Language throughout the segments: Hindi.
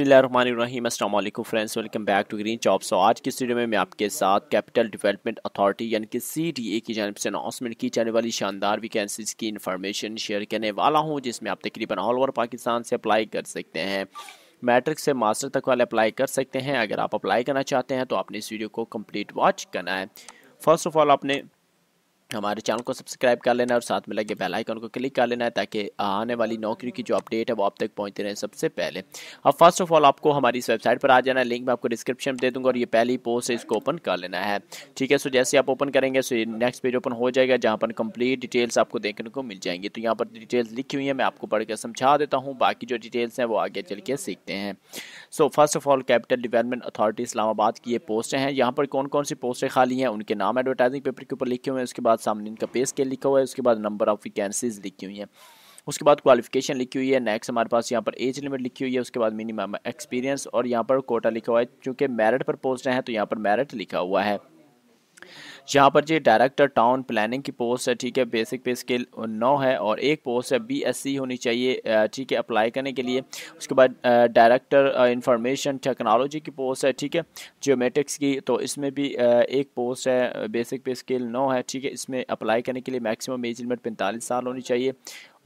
अस्सलाम friends welcome back to Green Chop so आज की वीडियो में मैं आपके साथ कैपिटल डेवलपमेंट अथॉरिटी यानी कि सीडीए की जानब से अनाउंसमेंट की जाने वाली शानदार वैकेंसीज की इन्फॉर्मेशन शेयर करने वाला हूं जिसमें आप तकरीबन ऑल ओवर पाकिस्तान से अप्लाई कर सकते हैं मैट्रिक से मास्टर तक वाले अप्लाई कर सकते हैं अगर आप अप्लाई करना चाहते हैं तो आपने इस वीडियो को कम्प्लीट वॉच करना है फर्स्ट ऑफ ऑल आपने हमारे चैनल को सब्सक्राइब कर लेना है और साथ में लगे बेल आइकन को क्लिक कर लेना है ताकि आने वाली नौकरी की जो अपडेट है वो आप तक पहुंचते रहें सबसे पहले अब फर्स्ट ऑफ ऑल आपको हमारी इस वेबसाइट पर आ जाना है लिंक मैं आपको डिस्क्रिप्शन दे दूंगा और ये पहली पोस्ट है इसको ओपन कर लेना है ठीक है सो जैसे आप ओपन करेंगे सो नेक्स्ट पेज ओपन हो जाएगा जहाँ पर कंप्लीट डिटेल्स आपको देखने को मिल जाएंगी तो यहाँ पर डिटेल्स लिखी हुई है मैं आपको पढ़ कर समझा देता हूँ बाकी जो डिटेल्स हैं वो आगे चल के सीखते हैं so first of all capital development authority Islamabad की ये पोस्टें हैं यहाँ पर कौन कौन सी पोस्टें खाली हैं उनके नाम एडवर्टाइजिंग पेपर के ऊपर लिखे हुए हैं उसके बाद सामने इनका पे स्केल लिखा हुआ है उसके बाद नंबर ऑफ वैकेंसीज लिखी हुई हैं उसके बाद क्वालिफिकेशन लिखी हुई है नेक्स्ट हमारे पास यहाँ पर एज लिमिट लिखी हुई है उसके बाद मिनिमम एक्सपीरियंस और यहाँ पर कोटा लिखा हुआ है चूँकि मेरिट पर पोस्ट हैं तो यहाँ पर मेरिट लिखा हुआ है यहाँ पर जी डायरेक्टर टाउन प्लानिंग की पोस्ट है ठीक है बेसिक पे स्किल नौ है और एक पोस्ट है बीएससी होनी चाहिए ठीक है अप्लाई करने के लिए उसके बाद डायरेक्टर इंफॉर्मेशन टेक्नोलॉजी की पोस्ट है ठीक है जियोमेटिक्स की तो इसमें भी एक पोस्ट है बेसिक पे स्किल नौ है ठीक है इसमें अप्लाई करने के लिए मैक्सिमम एज लिमिट पैंतालीस साल होनी चाहिए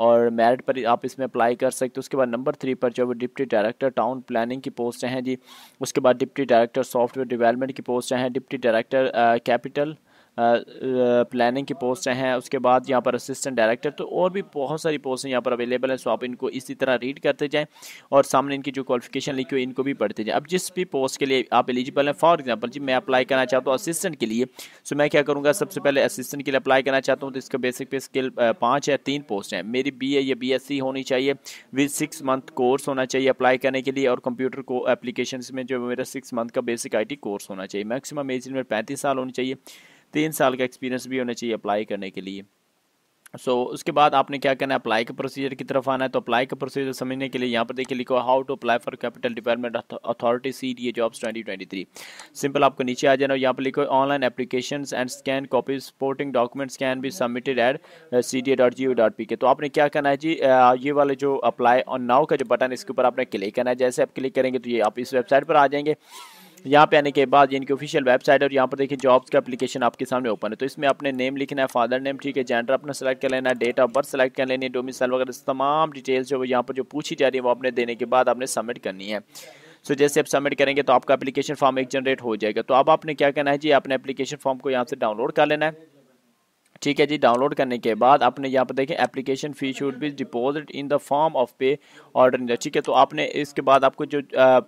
और मेरिट पर आप इसमें अप्लाई कर सकते हो उसके बाद नंबर थ्री पर जो है डिप्टी डायरेक्टर टाउन प्लानिंग की पोस्ट हैं जी उसके बाद डिप्टी डायरेक्टर सॉफ्टवेयर डेवलपमेंट की पोस्ट हैं डिप्टी डायरेक्टर कैपिटल प्लानिंग की पोस्टें हैं उसके बाद यहाँ पर असिस्टेंट डायरेक्टर तो और भी बहुत सारी पोस्टें यहाँ पर अवेलेबल हैं सो आप इनको इसी तरह रीड करते जाएँ और सामने इनकी जो क्वालिफिकेशन लिखी हुई इनको भी पढ़ते जाएँ अब जिस भी पोस्ट के लिए आप एलिजिबल हैं फॉर एग्जाम्पल जी मैं अप्लाई करना चाहता हूँ असिस्टेंट के लिए सो मैं क्या करूँगा सबसे पहले असिस्टेंट के लिए अप्लाई करना चाहता हूँ तो इसका बेसिक पे स्किल पाँच या तीन पोस्ट हैं मेरी बी ए या बी एस सी होनी चाहिए विद सिक्स मंथ कोर्स होना चाहिए अप्लाई करने के लिए और कंप्यूटर को एप्लीकेशन में जो मेरा सिक्स मंथ का बेसिक आई टी कोर्स होना चाहिए मैक्सिमम एज इनमें पैंतीस साल होनी चाहिए तीन साल का एक्सपीरियंस भी होना चाहिए अप्लाई करने के लिए सो so, उसके बाद आपने क्या करना है अप्लाई के प्रोसीजर की तरफ आना है तो अप्लाई का प्रोसीजर समझने के लिए यहाँ पर देखिए लिखो how to apply for capital department authority C D A jobs three simple आपको नीचे आ जाना यहाँ पर लिखो online application and scan copy supporting documents can be submitted at C D A dot G O dot P K तो आपने क्या करना है जी ये वाले जो अप्लाई और नाव का जो बटन है इसके ऊपर आपने क्लिक करना है जैसे आप क्लिक करेंगे तो ये आप इस वेबसाइट पर आ जाएंगे यहाँ पे आने के बाद इनकी ऑफिशियल वेबसाइट और यहाँ पर देखिए जॉब्स का एप्लीकेशन आपके सामने ओपन है तो इसमें आपने नेम लिखना है फादर नेम ठीक है जेंडर अपना सेलेक्ट कर लेना है डेट ऑफ बर्थ सेलेक्ट कर लेनी है डोमिसाइल वगैरह तमाम डिटेल्स जो यहाँ पर जो पूछी जा रही है वो आपने देने के बाद आपने सबमिट करनी है सो so, जैसे आप सबमिट करेंगे तो आपका एप्लीकेशन फॉर्म एक जनरेट हो जाएगा तो अब आपने क्या करना है जी आपने एप्लीकेशन फॉर्म को यहाँ से डाउनलोड कर लेना है ठीक है जी डाउनलोड करने के बाद आपने यहाँ पर देखें application fee should be deposit in the form of pay order ठीक है तो आपने इसके बाद आपको जो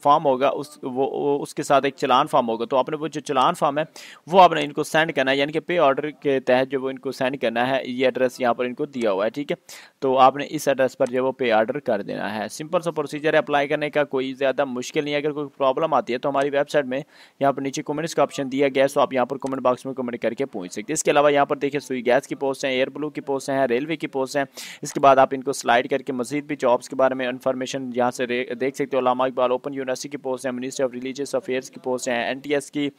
फॉर्म होगा उस वो, वो उसके साथ एक चलान फॉर्म होगा तो आपने वो जो चलान फॉर्म है वो आपने इनको सेंड करना है यानी कि पे ऑर्डर के तहत जो वो इनको सेंड करना है ये एड्रेस यहाँ पर इनको दिया हुआ है ठीक है तो आपने इस एड्रेस पर जो वो पे ऑर्डर कर देना है सिंपल सा प्रोसीजर है अप्लाई करने का कोई ज़्यादा मुश्किल नहीं है अगर कोई प्रॉब्लम आती है तो हमारी वेबसाइट में यहाँ पर नीचे कमेंट्स का ऑप्शन दिया गया है तो आप यहाँ पर कमेंट बॉक्स में कमेंट करके पूछ सकते हैं इसके अलावा यहाँ पर देखिए सुई गैस की पोस्ट हैं एयर ब्लू की पोस्ट हैं रेलवे की पोस्ट हैं इसके बाद आप इनको स्लाइड करके मजीद भी जॉब्स के बारे में इन्फॉर्मेशन यहाँ से देख सकते हो लामा इकबाल ओपन यूनिवर्सिटी की पोस्ट है मिनिस्ट्री ऑफ रिलीजियस अफेयर्स की पोस्ट हैं एन की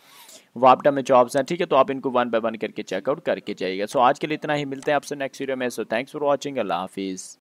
वापडा में जॉब्स हैं ठीक है तो आप इनको वन बाय वन करके चेकआउट करके जाइएगा सो आज के लिए इतना ही मिलते हैं आपसे नेक्स्ट वीडियो में सो थैंक्स फॉर वॉचिंग अल्लाह हाफिज़